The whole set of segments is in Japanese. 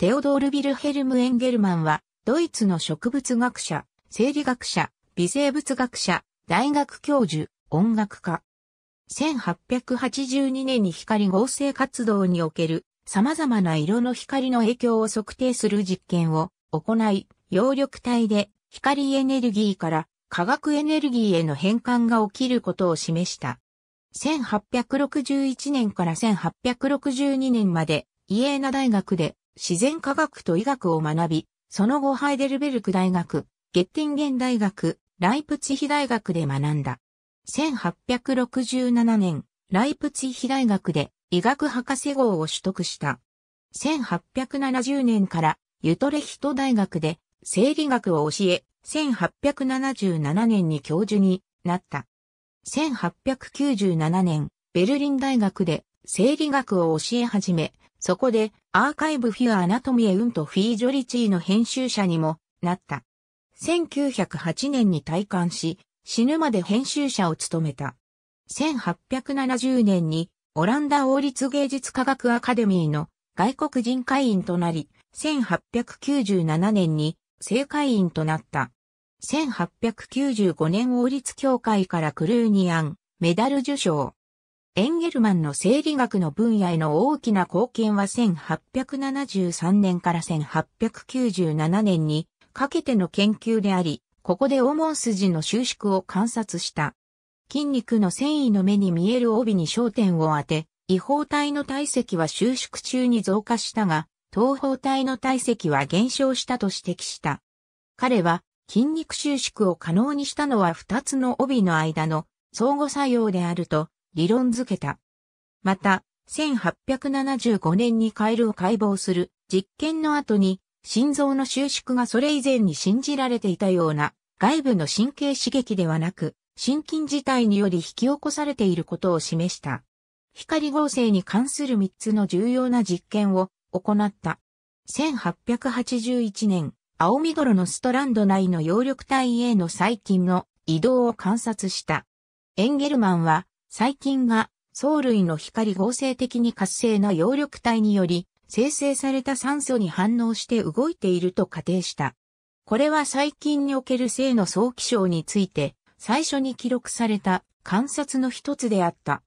テオドール・ビルヘルム・エンゲルマンは、ドイツの植物学者、生理学者、微生物学者、大学教授、音楽家。1882年に光合成活動における様々な色の光の影響を測定する実験を行い、葉緑体で光エネルギーから化学エネルギーへの変換が起きることを示した。1861年から1862年までイエーナ大学で自然科学と医学を学び、その後ハイデルベルク大学、ゲッティンゲン大学、ライプツヒ大学で学んだ。1867年、ライプツヒ大学で医学博士号を取得した。1870年からユトレヒト大学で生理学を教え、1877年に教授になった。1897年、ベルリン大学で生理学を教え始め、そこでアーカイブフュアアナトミエウンとフィージョリチーの編集者にもなった。1908年に退官し、死ぬまで編集者を務めた。1870年にオランダ王立芸術科学アカデミーの外国人会員となり、1897年に正会員となった。1895年王立協会からクルーニアンメダル受賞。エンゲルマンの生理学の分野への大きな貢献は1873年から1897年にかけての研究であり、ここで黄門筋の収縮を観察した。筋肉の繊維の目に見える帯に焦点を当て、違法体の体積は収縮中に増加したが、東方体の体積は減少したと指摘した。彼は筋肉収縮を可能にしたのは2つの帯の間の相互作用であると理論づけた。また、1875年にカエルを解剖する実験の後に、心臓の収縮がそれ以前に信じられていたような外部の神経刺激ではなく、心筋自体により引き起こされていることを示した。光合成に関する3つの重要な実験を行った。1881年、青緑のストランド内の葉緑体への細菌の移動を観察した。エンゲルマンは細菌が藻類の光合成的に活性な葉緑体により生成された酸素に反応して動いていると仮定した。これは細菌における性の早期症について最初に記録された観察の一つであった。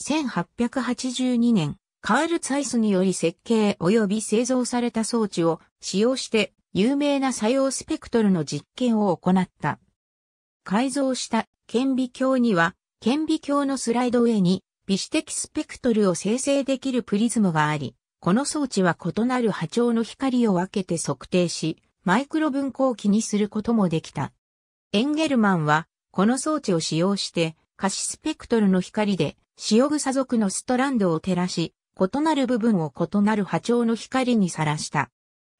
1882年、カール・ツァイスにより設計及び製造された装置を使用して有名な作用スペクトルの実験を行った。改造した顕微鏡には顕微鏡のスライド上に微視的スペクトルを生成できるプリズムがあり、この装置は異なる波長の光を分けて測定し、マイクロ分光器にすることもできた。エンゲルマンは、この装置を使用して、可視スペクトルの光で、塩草属のストランドを照らし、異なる部分を異なる波長の光にさらした。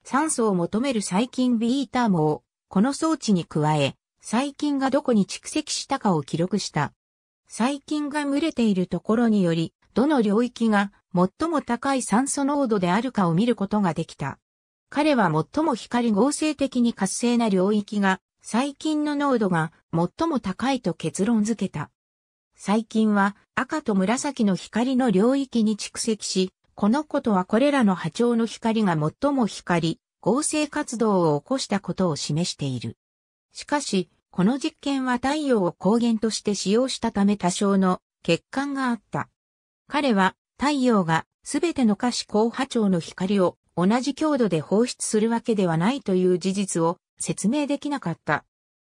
酸素を求める細菌ビーターもを、この装置に加え、細菌がどこに蓄積したかを記録した。細菌が群れているところにより、どの領域が最も高い酸素濃度であるかを見ることができた。彼は最も光合成的に活性な領域が、細菌の濃度が最も高いと結論付けた。細菌は赤と紫の光の領域に蓄積し、このことはこれらの波長の光が最も光、合成活動を起こしたことを示している。しかし、この実験は太陽を光源として使用したため多少の欠陥があった。彼は太陽がすべての可視光波長の光を同じ強度で放出するわけではないという事実を説明できなかった。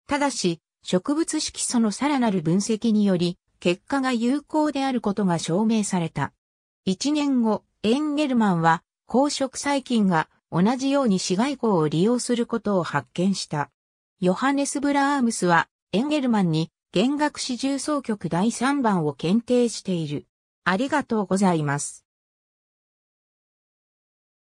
ただし、植物色素のさらなる分析により、結果が有効であることが証明された。1年後、エンゲルマンは、公色細菌が同じように紫外光を利用することを発見した。ヨハネス・ブラームスは、エンゲルマンに、弦楽四重奏曲第3番を検定している。ありがとうございます。